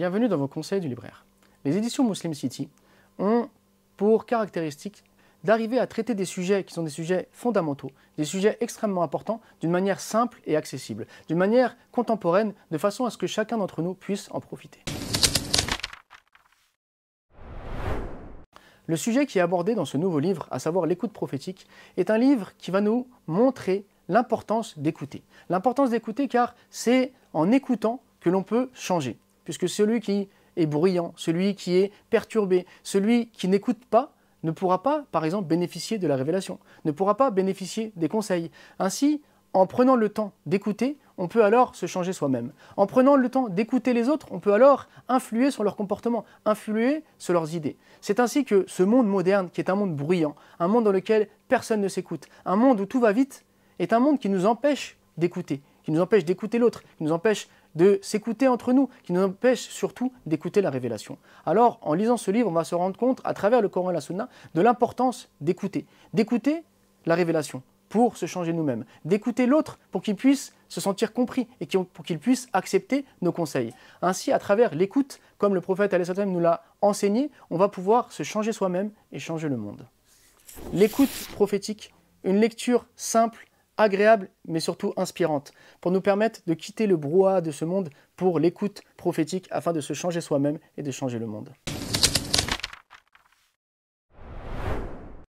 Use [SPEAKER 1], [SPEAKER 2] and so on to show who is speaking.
[SPEAKER 1] Bienvenue dans vos conseils du libraire. Les éditions Muslim City ont pour caractéristique d'arriver à traiter des sujets qui sont des sujets fondamentaux, des sujets extrêmement importants, d'une manière simple et accessible, d'une manière contemporaine, de façon à ce que chacun d'entre nous puisse en profiter. Le sujet qui est abordé dans ce nouveau livre, à savoir l'écoute prophétique, est un livre qui va nous montrer l'importance d'écouter. L'importance d'écouter car c'est en écoutant que l'on peut changer puisque celui qui est bruyant, celui qui est perturbé, celui qui n'écoute pas, ne pourra pas, par exemple, bénéficier de la révélation, ne pourra pas bénéficier des conseils. Ainsi, en prenant le temps d'écouter, on peut alors se changer soi-même. En prenant le temps d'écouter les autres, on peut alors influer sur leur comportement, influer sur leurs idées. C'est ainsi que ce monde moderne, qui est un monde bruyant, un monde dans lequel personne ne s'écoute, un monde où tout va vite, est un monde qui nous empêche d'écouter, qui nous empêche d'écouter l'autre, qui nous empêche de s'écouter entre nous, qui nous empêche surtout d'écouter la révélation. Alors, en lisant ce livre, on va se rendre compte, à travers le Coran et la Sunna, de l'importance d'écouter. D'écouter la révélation pour se changer nous-mêmes, d'écouter l'autre pour qu'il puisse se sentir compris et pour qu'il puisse accepter nos conseils. Ainsi, à travers l'écoute, comme le prophète nous l'a enseigné, on va pouvoir se changer soi-même et changer le monde. L'écoute prophétique, une lecture simple agréable mais surtout inspirante, pour nous permettre de quitter le brouhaha de ce monde pour l'écoute prophétique afin de se changer soi-même et de changer le monde.